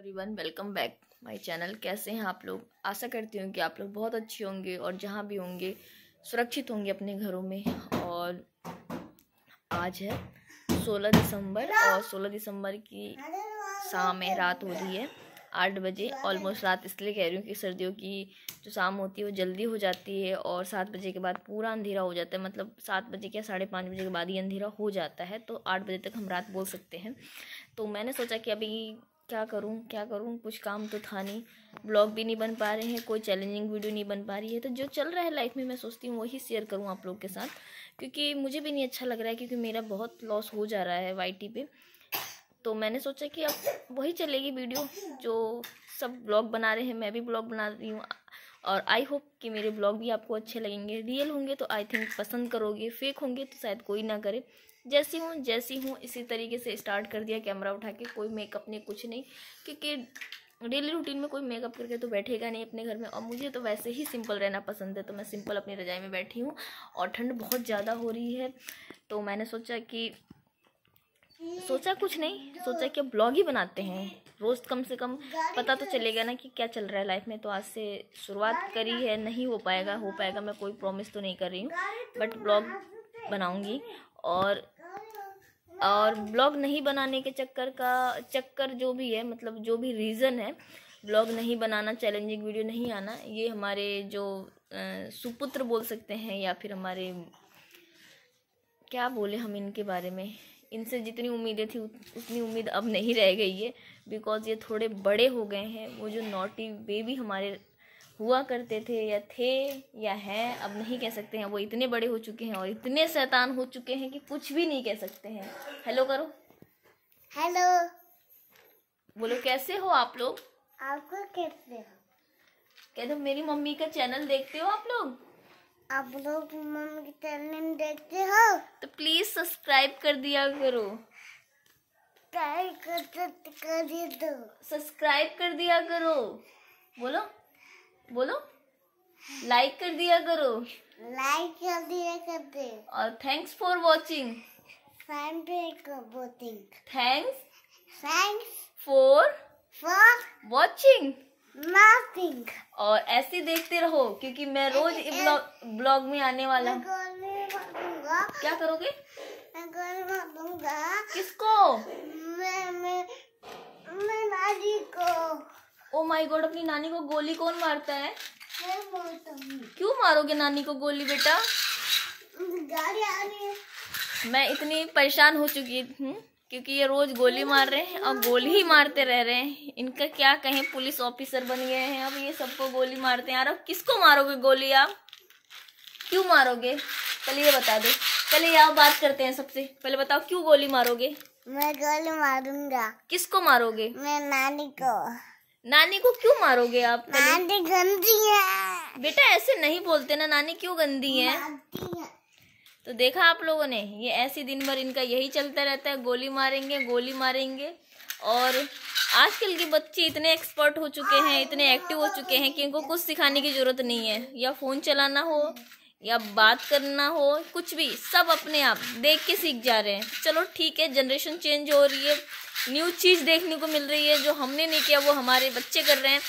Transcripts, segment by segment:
everyone welcome back my channel कैसे हैं आप लोग आशा करती हूँ कि आप लोग बहुत अच्छे होंगे और जहाँ भी होंगे सुरक्षित होंगे अपने घरों में और आज है 16 दिसंबर और 16 दिसंबर की शाम है रात हो रही है आठ बजे ऑलमोस्ट रात इसलिए कह रही हूँ कि सर्दियों की जो शाम होती है वो जल्दी हो जाती है और सात बजे के बाद पूरा अंधेरा हो जाता है मतलब सात बजे या साढ़े पाँच बजे के बाद ही अंधेरा हो जाता है तो आठ बजे तक हम रात बोल सकते हैं तो मैंने सोचा कि अभी क्या करूँ क्या करूँ कुछ काम तो था नहीं ब्लॉग भी नहीं बन पा रहे हैं कोई चैलेंजिंग वीडियो नहीं बन पा रही है तो जो चल रहा है लाइफ में मैं सोचती हूँ वही शेयर करूँ आप लोग के साथ क्योंकि मुझे भी नहीं अच्छा लग रहा है क्योंकि मेरा बहुत लॉस हो जा रहा है वाई टी पे तो मैंने सोचा कि अब वही चलेगी वीडियो जो सब ब्लॉग बना रहे हैं मैं भी ब्लॉग बना रही हूँ और आई होप कि मेरे ब्लॉग भी आपको अच्छे लगेंगे रियल होंगे तो आई थिंक पसंद करोगे फेक होंगे तो शायद कोई ना करे जैसी हूँ जैसी हूँ इसी तरीके से स्टार्ट कर दिया कैमरा उठा के कोई मेकअप नहीं कुछ नहीं क्योंकि डेली रूटीन में कोई मेकअप करके तो बैठेगा नहीं अपने घर में और मुझे तो वैसे ही सिंपल रहना पसंद है तो मैं सिंपल अपनी रजाई में बैठी हूँ और ठंड बहुत ज़्यादा हो रही है तो मैंने सोचा कि सोचा कुछ नहीं सोचा कि अब ब्लॉग ही बनाते हैं रोज़ कम से कम पता तो चलेगा ना कि क्या चल रहा है लाइफ में तो आज से शुरुआत करी है नहीं हो पाएगा हो पाएगा मैं कोई प्रॉमिस तो नहीं कर रही हूँ बट ब्लॉग बनाऊँगी और और ब्लॉग नहीं बनाने के चक्कर का चक्कर जो भी है मतलब जो भी रीज़न है ब्लॉग नहीं बनाना चैलेंजिंग वीडियो नहीं आना ये हमारे जो सुपुत्र बोल सकते हैं या फिर हमारे क्या बोले हम इनके बारे में इनसे जितनी उम्मीदें थी उतनी उम्मीद अब नहीं रह गई है बिकॉज़ ये थोड़े बड़े हो गए हैं वो जो नोटी बेबी हमारे हुआ करते थे या थे या हैं अब नहीं कह सकते हैं वो इतने बड़े हो चुके हैं और इतने शैतान हो चुके हैं कि कुछ भी नहीं कह सकते हैं हेलो करो हेलो बोलो कैसे हो आप लोग आपको कैसे हो कह दो मेरी मम्मी का चैनल देखते हो आप लोग आप लोग मम्मी के चैनल देखते हो तो प्लीज सब्सक्राइब कर दिया करो कर, सब्सक्राइब कर दिया करो बोलो बोलो लाइक कर दिया करो लाइक कर दिया कर दे और thanks for watching thanks thanks for for watching nothing और ऐसे देखते रहो क्योंकि मैं रोज ब्लॉग ब्लॉग में आने वाला हूँ क्या करोगे मैं किसको मैं मैं मैं नाजी को ओ माय गॉड अपनी नानी को गोली कौन मारता है क्यों मारोगे नानी को गोली बेटा गाड़ी आ रही है मैं इतनी परेशान हो चुकी हूँ क्योंकि ये रोज गोली मार रहे हैं और गोली ही मारते रह रहे हैं इनका क्या कहें पुलिस ऑफिसर बन गए हैं अब ये सबको गोली मारते हैं यार अब किसको मारोगे गोली आप क्यों मारोगे पहले ये बता दो पहले आप बात करते हैं सबसे पहले बताओ क्यों गोली मारोगे मैं गोली मारूंगा किसको मारोगे मैं नानी को नानी को क्यों मारोगे आप नानी गंदी है बेटा ऐसे नहीं बोलते ना नानी क्यों गंदी है, तो देखा आप लोगों ने ये ऐसे दिन भर इनका यही चलता रहता है गोली मारेंगे गोली मारेंगे और आजकल के बच्चे इतने एक्सपर्ट हो चुके हैं इतने एक्टिव हो चुके हैं कि इनको कुछ सिखाने की ज़रूरत नहीं है या फ़ोन चलाना हो या बात करना हो कुछ भी सब अपने आप देख के सीख जा रहे हैं चलो ठीक है जनरेशन चेंज हो रही है न्यू चीज़ देखने को मिल रही है जो हमने नहीं किया वो हमारे बच्चे कर रहे हैं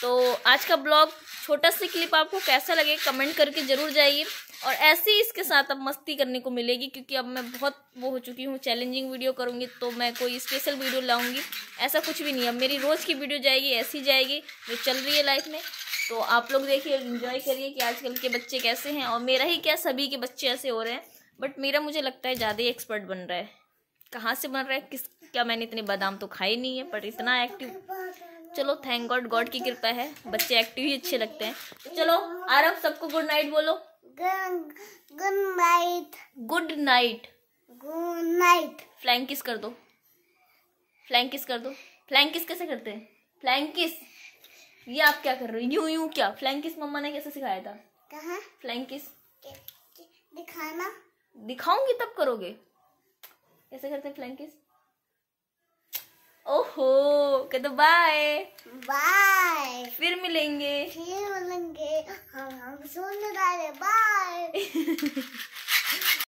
तो आज का ब्लॉग छोटा सा क्लिप आपको कैसा लगे कमेंट करके ज़रूर जाइए और ऐसे ही इसके साथ अब मस्ती करने को मिलेगी क्योंकि अब मैं बहुत वो हो चुकी हूँ चैलेंजिंग वीडियो करूँगी तो मैं कोई स्पेशल वीडियो लाऊँगी ऐसा कुछ भी नहीं अब मेरी रोज़ की वीडियो जाएगी ऐसी जाएगी जो चल रही है लाइफ में तो आप लोग देखिए इन्जॉय करिए कि आजकल के बच्चे कैसे हैं और मेरा ही क्या सभी के बच्चे ऐसे हो रहे हैं बट मेरा मुझे लगता है ज़्यादा ही एक्सपर्ट बन रहा है कहाँ से बन रहा है किस क्या मैंने इतने बादाम तो खाए नहीं है बट इतना एक्टिव चलो थैंक गॉड गॉड की कृपा है बच्चे एक्टिव ही अच्छे लगते हैं चलो आरब सबको गुड नाइट बोलो good night good night good night flying kiss कर दो फ्लैंग किस कर दो फ्लैंग किस कैसे करते हैं फ्लैंग किस ये आप क्या कर रहे हो यूं यूं क्या फ्लैंग किस मम्मा ने कैसे सिखाया था कहा फ्लैंग किस दिखाना दिखाऊंगी तब करोगे ऐसे करते हैं फ्लाइंग किस ओहो कह दो बाय बाय फिर मिलेंगे फिर मिलेंगे हम हम सुन रहे बाय